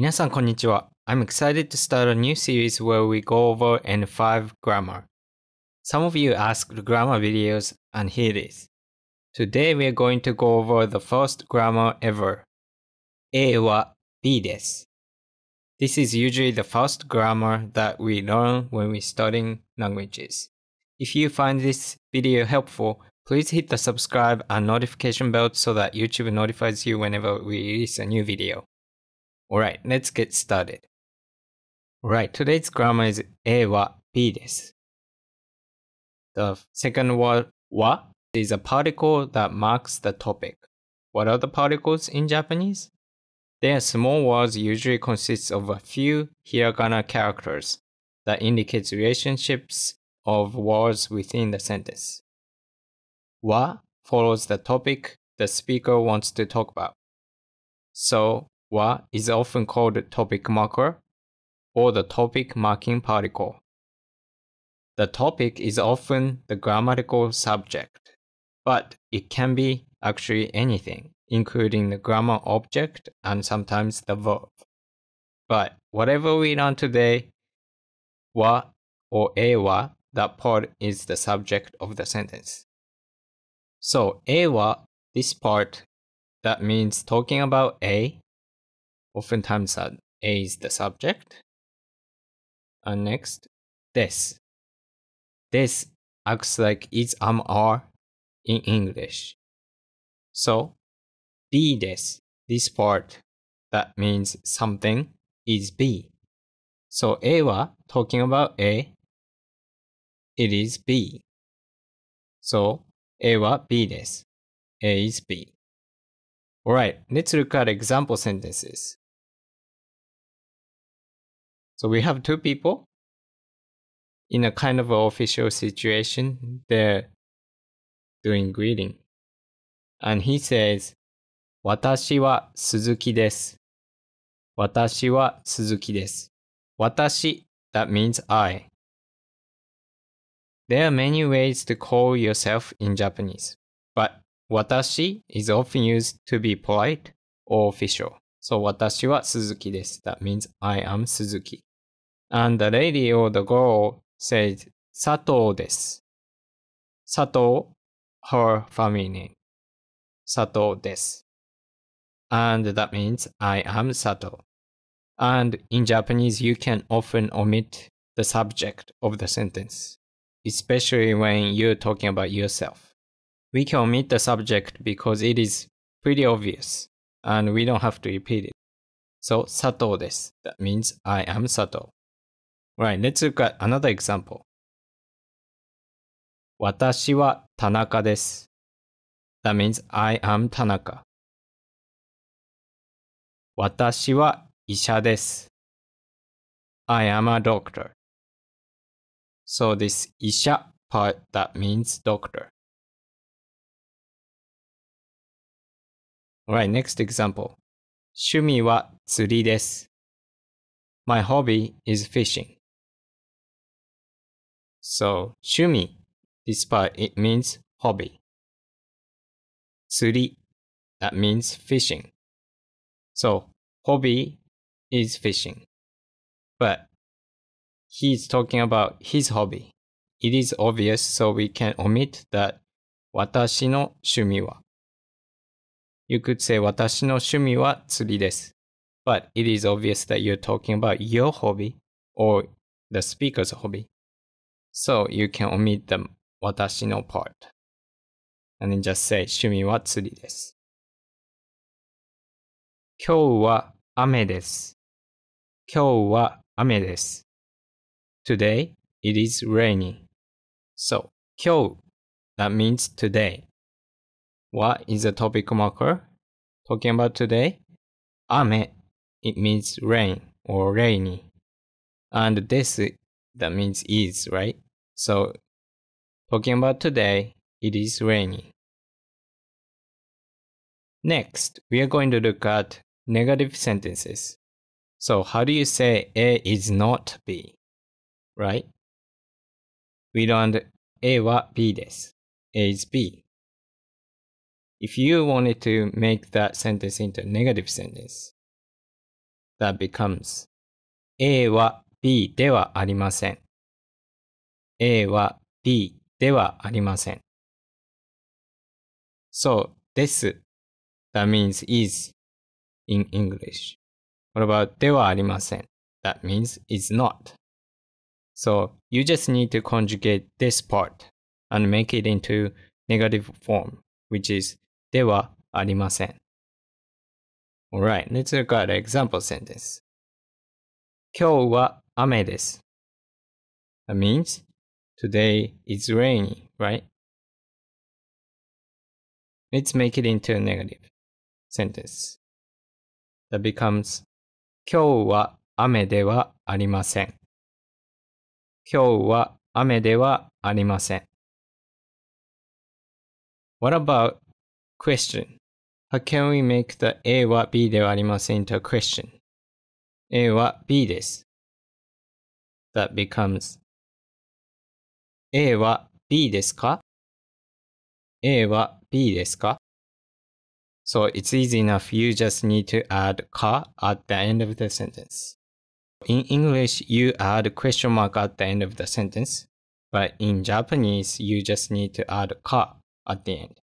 皆さん、こんにちは。I'm excited to start a new series where we go over N5 grammar. Some of you asked grammar videos, and here it is. Today we are going to go over the first grammar ever. A は This is usually the first grammar that we learn when we're studying languages. If you find this video helpful, please hit the subscribe and notification bell so that YouTube notifies you whenever we release a new video. Alright, let's get started. Alright, today's grammar is A wa P The second word wa is a particle that marks the topic. What are the particles in Japanese? Their small words usually consists of a few hiragana characters that indicates relationships of words within the sentence. Wa follows the topic the speaker wants to talk about. So wa is often called topic marker or the topic marking particle. The topic is often the grammatical subject, but it can be actually anything, including the grammar object and sometimes the verb. But whatever we learn today, wa or ewa, that part is the subject of the sentence. So ewa, this part, that means talking about a Oftentimes A is the subject. And next, this. This acts like it's am or in English. So, be this, this part that means something is b. So A wa talking about A, it is B. So A wa B this. A is B. Alright, let's look at example sentences. So we have two people in a kind of official situation. They're doing greeting. And he says, Watashi that means I. There are many ways to call yourself in Japanese, but watashi is often used to be polite or official. So watashi wa Suzuki desu. That means I am Suzuki. And the lady or the girl said Sato des. Sato, her family name. Sato des. And that means I am Sato. And in Japanese, you can often omit the subject of the sentence, especially when you're talking about yourself. We can omit the subject because it is pretty obvious and we don't have to repeat it. So, Sato des. That means I am Sato. Right, let's look at another example. 私は田中です。That means I am 田中。私は医者です。I am a doctor. So this 医者 part that means doctor. Alright, next example. 趣味は釣りです。My hobby is fishing. So, 趣味 despite it means hobby. 釣り that means fishing. So, hobby is fishing. But he is talking about his hobby. It is obvious, so we can omit that 私の趣味は You could say 私の趣味は釣りです。But it is obvious that you're talking about your hobby or the speaker's hobby. So you can omit the watashi no part. And then just say 趣味は釣りです。今日は雨です。今日は雨です。Today it is rainy. So 今日 that means today. What is the topic marker? Talking about today? Ame it means rain or rainy. And this that means is, right? So, talking about today, it is rainy. Next, we are going to look at negative sentences. So, how do you say A is not B? Right? We learned A は A is B. If you wanted to make that sentence into a negative sentence, that becomes A は B ではありません。a は D this that means is in English. What about ではありません that means is not. So, you just need to conjugate this part and make it into negative form, which is All let let's look at an example sentence. 今日は雨です。That means Today is rainy, right? Let's make it into a negative sentence that becomes 今日は雨ではありません。今日は雨ではありません。What about question? How can we make the A は B ではありません into a question? A は B です。That becomes A は B ですか ?A は B ですか So it's easy enough. You just need to add ka at the end of the sentence. In English, you add question mark at the end of the sentence. But in Japanese, you just need to add ka at the end.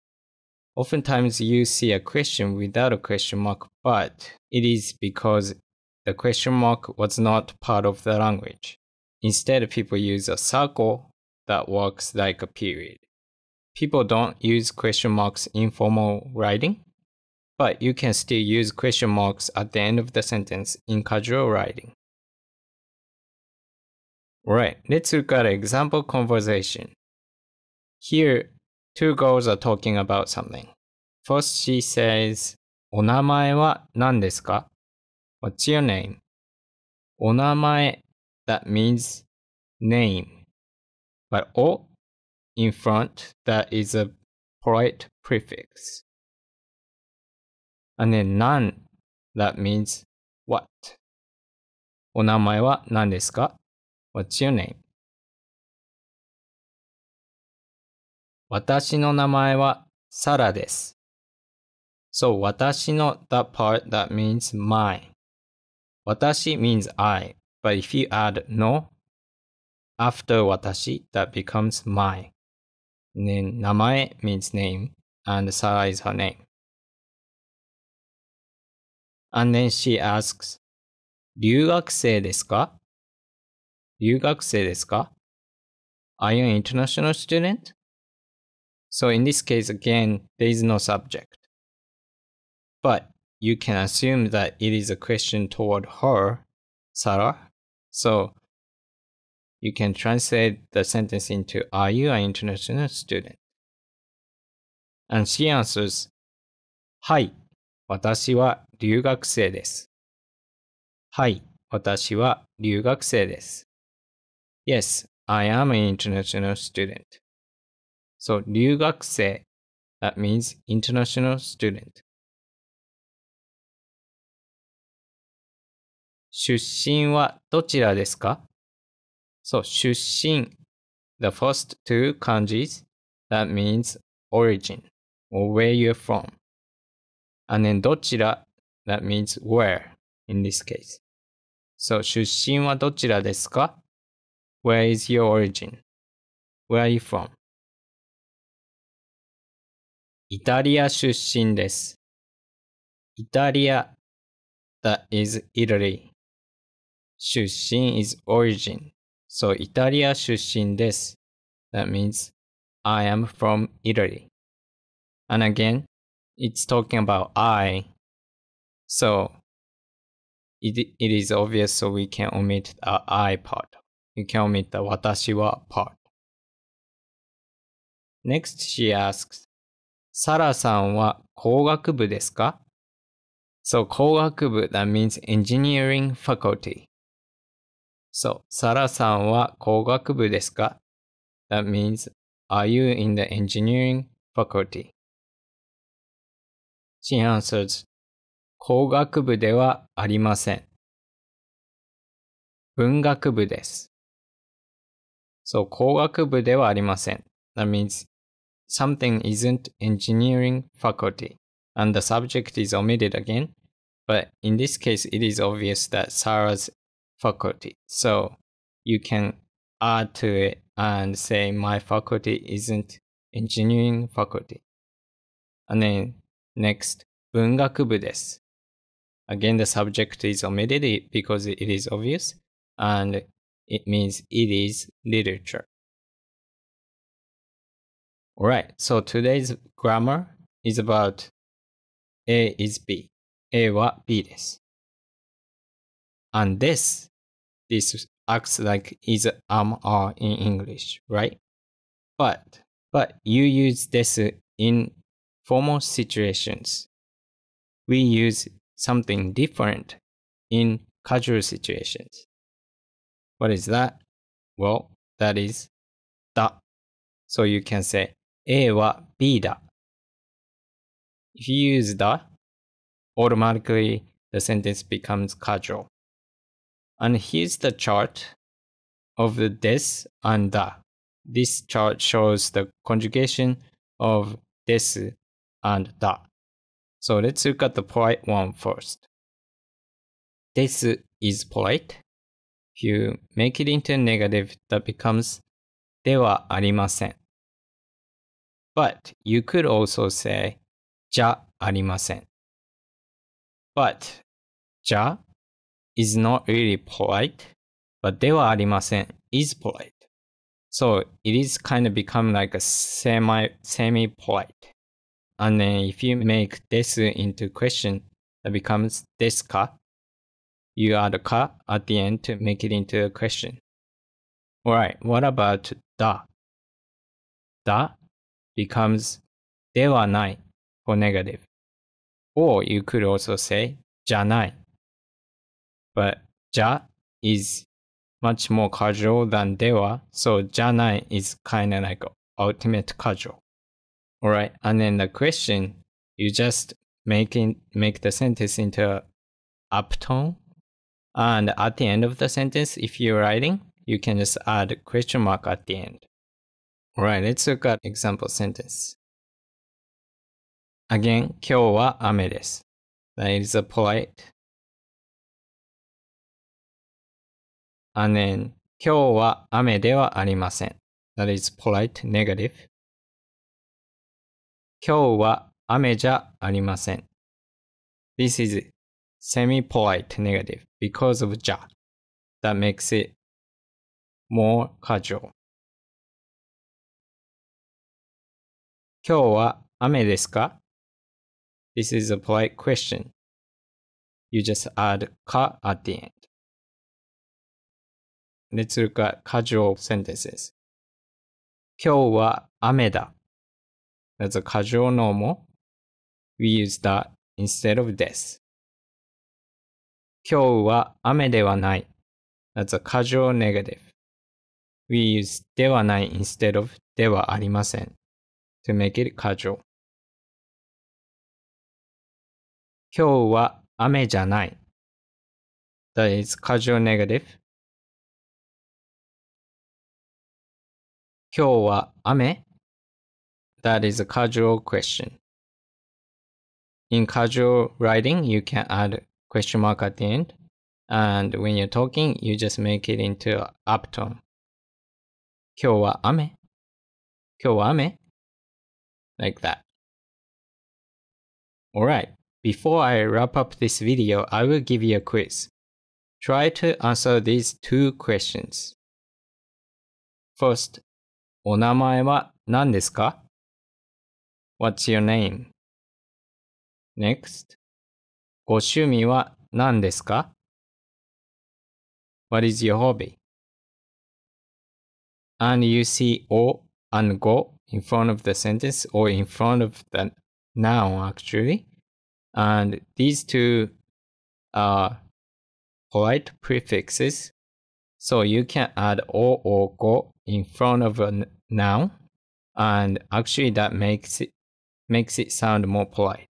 Oftentimes, you see a question without a question mark, but it is because the question mark was not part of the language. Instead, people use a circle that works like a period. People don't use question marks in formal writing, but you can still use question marks at the end of the sentence in casual writing. Right, let's look at an example conversation. Here, two girls are talking about something. First, she says, お名前は何ですか What's your name? お名前 that means name. but o in front that is a polite prefix. And then none that means what? お名前は何ですか ?What's your name? 私の名前はサラです。So 私の that part that means mine. 私 means I, but if you add no, after watashi, that becomes my. And then namae means name, and Sara is her name. And then she asks, 留学生ですか留学生ですか Are you an international student? So in this case, again, there is no subject. But you can assume that it is a question toward her, Sara. So You can translate the sentence into Are you an international student? And she answers, はい、私は留学生です。はい、私は留学生です。Yes, I am an international student. So, 留学生 That means international student. 出身はどちらですかそう、出身。The first two kanjis, that means origin, or where you're from. And then どちら that means where in this case. So 出身はどちらですか ?Where is your origin? Where are you from? イタリア出身です。イタリア that is Italy. 出身 is origin. So Italia That means I am from Italy. And again, it's talking about I. So it, it is obvious so we can omit the I part. You can omit the watashi wa part. Next she asks, サラさんは工学部ですか So 工学部 that means engineering faculty. So, Sara san wa kogakubu desu ka? That means, are you in the engineering faculty? She answers, 工学部ではありません。文学部です。そう、工学部ではありません。That means, something isn't engineering faculty, and the subject is omitted again. But in this case, it is obvious that Sarah's faculty. So you can add to it and say my faculty isn't engineering faculty. And then next, 文学部です. Again, the subject is omitted because it is obvious and it means it is literature. Alright, so today's grammar is about A is B. B. A And this this acts like is am are in English, right? But but you use this in formal situations. We use something different in casual situations. What is that? Well, that is da. So you can say A wa B da. If you use da, automatically the sentence becomes casual. And here's the chart of the des and da. This chart shows the conjugation of des and da. So let's look at the polite one first. Des is polite. If you make it into negative, that becomes arimasen. But you could also say ja arimasen. But ja is not really polite, but ではありません is polite. So it is kind of become like a semi semi polite. And then if you make this into question, that becomes this ka. You add a ka at the end to make it into a question. Alright, what about da? Da becomes ではない for negative. Or you could also say じゃない but ja is much more casual than dewa, so janai is kind of like ultimate casual. All right, and then the question, you just making make the sentence into uptone, and at the end of the sentence, if you're writing, you can just add question mark at the end. All right, let's look at example sentence. Again, 今日は雨です. That is a polite 雨。今日は雨ではありません。That is polite negative. 今日は雨じゃありません。This is semi-polite negative because of じゃ。That makes it more casual. 今日は雨ですか ?This is a polite question. You just add か at the end. Let's look at casual sentences. 今日は雨だ。That's a casual normal. We use that instead of this. 今日は雨ではない。That's a casual negative. We use ではない instead of ではありません。To make it casual. 今日は雨じゃない。That is casual negative. 今日は雨 That is a casual question. In casual writing, you can add question mark at the end. And when you're talking, you just make it into uptone. 今日は雨今日は雨 Like that. Alright, before I wrap up this video, I will give you a quiz. Try to answer these two questions. First, お名前は何ですか ?What's your name?Next ご趣味は何ですか ?What is your hobby?And you see o and go in front of the sentence or in front of the noun actually. And these two are polite prefixes. So you can add o or go in front of a noun, and actually that makes it makes it sound more polite.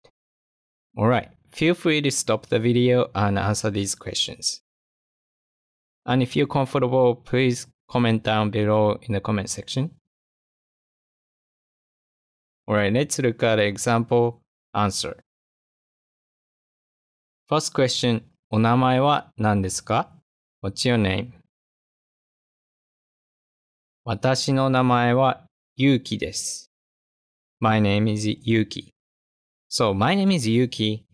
All right, feel free to stop the video and answer these questions. And if you're comfortable, please comment down below in the comment section. All right, let's look at example answer. First question, お名前は何ですか What's your name? 私の名前はゆうきです。My name is Yuki. So my name is Yuki,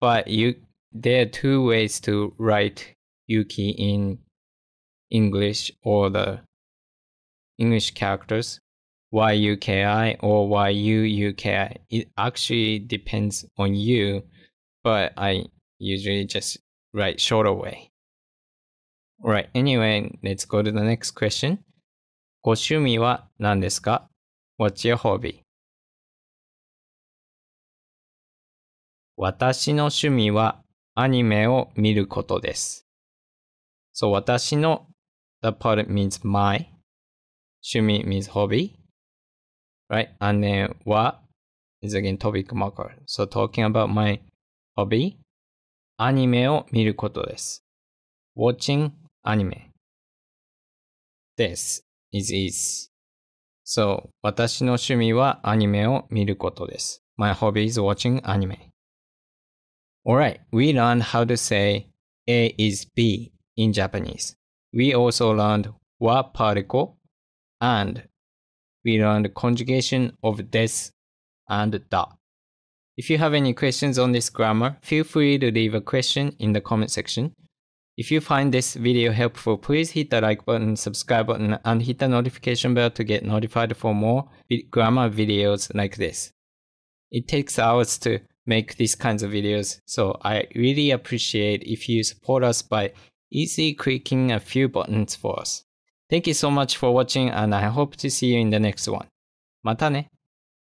but you, there are two ways to write Yuki in English or the English characters, YUKI or YUUKI. It actually depends on you, but I usually just write shorter way. All right, anyway, let's go to the next question. ご趣味は何ですか ?What's your hobby? 私の趣味はアニメを見ることです。So 私の the part means my 趣味 means hobby right? And t h e 姉は is again topic marker. So talking about my hobby アニメを見ることです。watching アニメです。is is. So, 私の趣味はアニメを見ることです。My hobby is watching anime. Alright, we learned how to say A is B in Japanese. We also learned wa particle and we learned conjugation of des and da. If you have any questions on this grammar, feel free to leave a question in the comment section. If you find this video helpful, please hit the like button, subscribe button, and hit the notification bell to get notified for more grammar videos like this. It takes hours to make these kinds of videos, so I really appreciate if you support us by easily clicking a few buttons for us. Thank you so much for watching and I hope to see you in the next one. またね